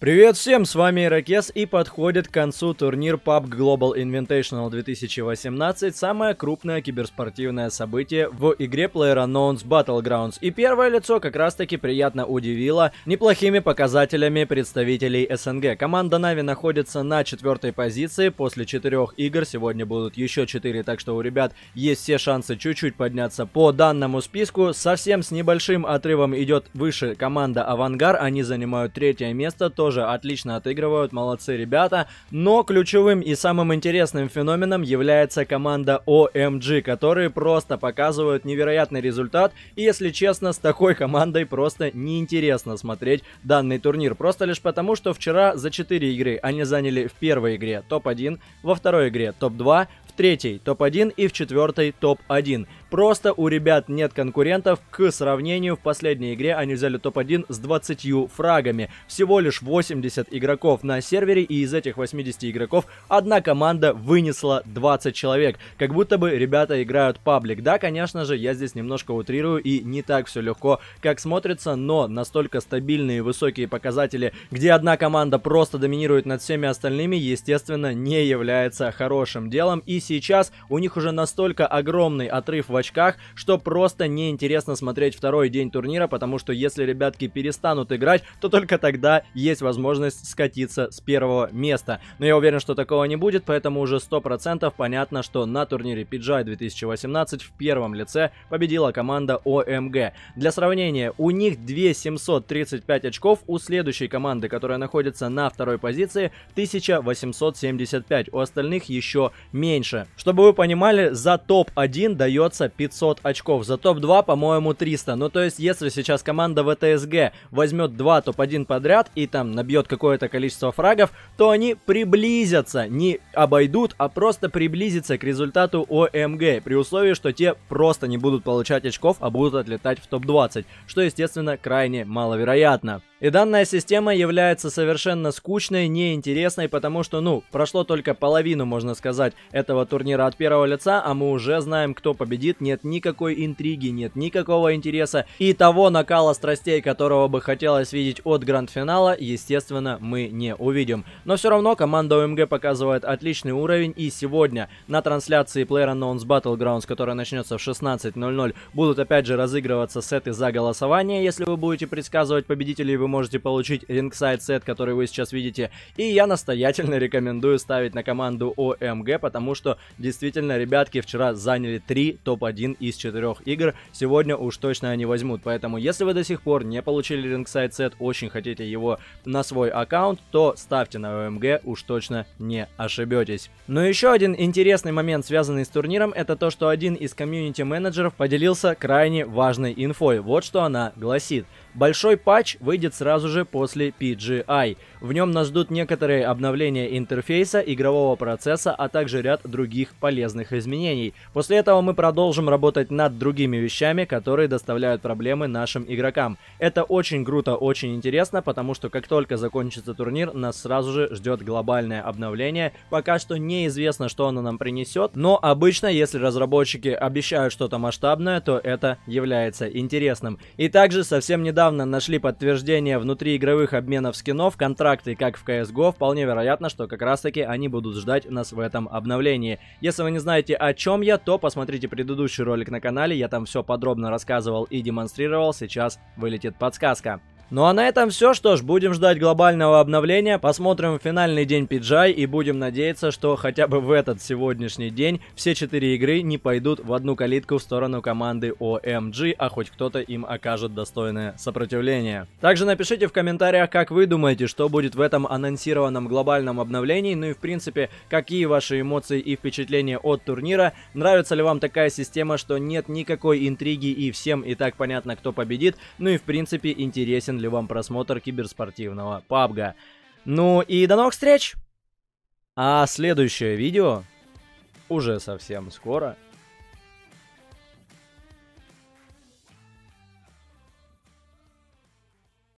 Привет всем, с вами Ирокез и подходит к концу турнир PUBG Global Invitational 2018, самое крупное киберспортивное событие в игре PlayerUnknown's Battlegrounds. И первое лицо как раз таки приятно удивило неплохими показателями представителей СНГ. Команда Нави находится на четвертой позиции после четырех игр, сегодня будут еще четыре, так что у ребят есть все шансы чуть-чуть подняться по данному списку. Совсем с небольшим отрывом идет выше команда Авангар, они занимают третье место, то тоже отлично отыгрывают, молодцы ребята. Но ключевым и самым интересным феноменом является команда OMG, эм которые просто показывают невероятный результат. И если честно, с такой командой просто неинтересно смотреть данный турнир. Просто лишь потому, что вчера за 4 игры они заняли в первой игре топ-1, во второй игре топ-2, в третьей топ-1 и в четвертой топ-1. Просто у ребят нет конкурентов. К сравнению, в последней игре они взяли топ-1 с 20 фрагами. Всего лишь 80 игроков на сервере, и из этих 80 игроков одна команда вынесла 20 человек. Как будто бы ребята играют паблик. Да, конечно же, я здесь немножко утрирую, и не так все легко, как смотрится, но настолько стабильные высокие показатели, где одна команда просто доминирует над всеми остальными, естественно, не является хорошим делом. И сейчас у них уже настолько огромный отрыв в очках, что просто неинтересно смотреть второй день турнира, потому что если ребятки перестанут играть, то только тогда есть возможность скатиться с первого места. Но я уверен, что такого не будет, поэтому уже 100% понятно, что на турнире PGI 2018 в первом лице победила команда OMG. Для сравнения, у них 2735 очков, у следующей команды, которая находится на второй позиции, 1875, у остальных еще меньше. Чтобы вы понимали, за топ-1 дается 500 очков, за топ-2, по-моему, 300. Ну, то есть, если сейчас команда ВТСГ возьмет 2 топ-1 подряд и там набьет какое-то количество фрагов, то они приблизятся, не обойдут, а просто приблизятся к результату ОМГ, при условии, что те просто не будут получать очков, а будут отлетать в топ-20, что, естественно, крайне маловероятно. И данная система является совершенно скучной, неинтересной, потому что, ну, прошло только половину, можно сказать, этого турнира от первого лица, а мы уже знаем, кто победит, нет никакой интриги, нет никакого интереса, и того накала страстей, которого бы хотелось видеть от гранд-финала, естественно, мы не увидим. Но все равно команда ОМГ показывает отличный уровень, и сегодня на трансляции PlayerUnknown's Battlegrounds, которая начнется в 16.00, будут опять же разыгрываться сеты за голосование, если вы будете предсказывать победителей, вы можете получить рингсайд сет, который вы сейчас видите. И я настоятельно рекомендую ставить на команду ОМГ, эм потому что действительно ребятки вчера заняли 3 топ-1 из 4 игр. Сегодня уж точно они возьмут. Поэтому если вы до сих пор не получили рингсайд сет, очень хотите его на свой аккаунт, то ставьте на ОМГ, эм уж точно не ошибетесь. Но еще один интересный момент, связанный с турниром, это то, что один из комьюнити-менеджеров поделился крайне важной инфой. Вот что она гласит. Большой патч выйдет сразу же после PGI. В нем нас ждут некоторые обновления интерфейса, игрового процесса, а также ряд других полезных изменений. После этого мы продолжим работать над другими вещами, которые доставляют проблемы нашим игрокам. Это очень круто, очень интересно, потому что как только закончится турнир, нас сразу же ждет глобальное обновление. Пока что неизвестно, что оно нам принесет, но обычно, если разработчики обещают что-то масштабное, то это является интересным. И также совсем недавно нашли подтверждение обновление внутриигровых обменов скинов, контракты, как в CSGO, вполне вероятно, что как раз таки они будут ждать нас в этом обновлении. Если вы не знаете о чем я, то посмотрите предыдущий ролик на канале, я там все подробно рассказывал и демонстрировал, сейчас вылетит подсказка. Ну а на этом все, что ж, будем ждать глобального обновления, посмотрим финальный день пиджай и будем надеяться, что хотя бы в этот сегодняшний день все четыре игры не пойдут в одну калитку в сторону команды OMG, эм а хоть кто-то им окажет достойное сопротивление. Также напишите в комментариях, как вы думаете, что будет в этом анонсированном глобальном обновлении, ну и в принципе, какие ваши эмоции и впечатления от турнира, нравится ли вам такая система, что нет никакой интриги и всем и так понятно, кто победит, ну и в принципе интересен интересен ли вам просмотр киберспортивного пабга. Ну и до новых встреч! А следующее видео уже совсем скоро.